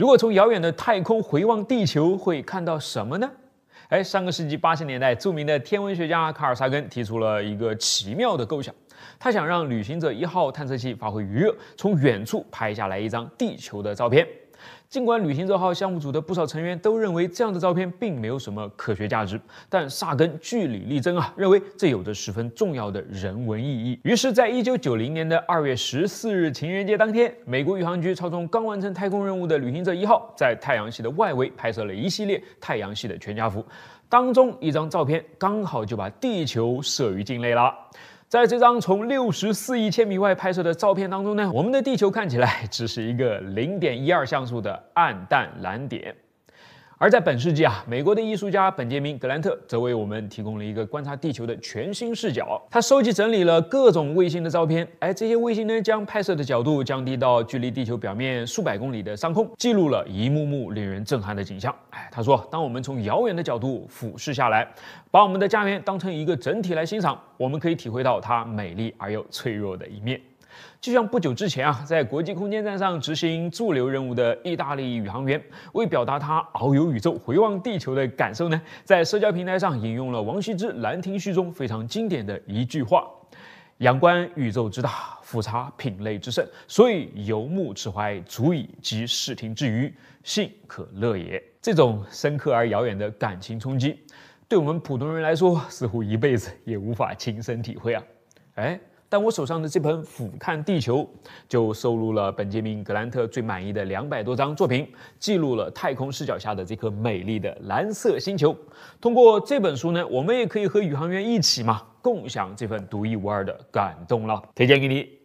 如果从遥远的太空回望地球，会看到什么呢？哎，上个世纪八十年代，著名的天文学家卡尔萨根提出了一个奇妙的构想。他想让旅行者一号探测器发挥余热，从远处拍下来一张地球的照片。尽管旅行者号项目组的不少成员都认为这样的照片并没有什么科学价值，但萨根据理力争啊，认为这有着十分重要的人文意义。于是，在一九九零年的二月十四日情人节当天，美国宇航局操纵刚完成太空任务的旅行者一号，在太阳系的外围拍摄了一系列太阳系的全家福，当中一张照片刚好就把地球摄于镜内了。在这张从六十四亿千米外拍摄的照片当中呢，我们的地球看起来只是一个零点一二像素的暗淡蓝点。而在本世纪啊，美国的艺术家本杰明·格兰特则为我们提供了一个观察地球的全新视角。他收集整理了各种卫星的照片，哎，这些卫星呢将拍摄的角度降低到距离地球表面数百公里的上空，记录了一幕幕令人震撼的景象。哎，他说，当我们从遥远的角度俯视下来，把我们的家园当成一个整体来欣赏，我们可以体会到它美丽而又脆弱的一面。就像不久之前啊，在国际空间站上执行驻留任务的意大利宇航员，为表达他遨游宇宙、回望地球的感受呢，在社交平台上引用了王羲之《兰亭序》中非常经典的一句话：“仰观宇宙之大，俯察品类之盛，所以游目骋怀，足以及视听之娱，信可乐也。”这种深刻而遥远的感情冲击，对我们普通人来说，似乎一辈子也无法亲身体会啊！哎。但我手上的这本《俯瞰地球》，就收录了本杰明·格兰特最满意的两百多张作品，记录了太空视角下的这颗美丽的蓝色星球。通过这本书呢，我们也可以和宇航员一起嘛，共享这份独一无二的感动了。推荐给你。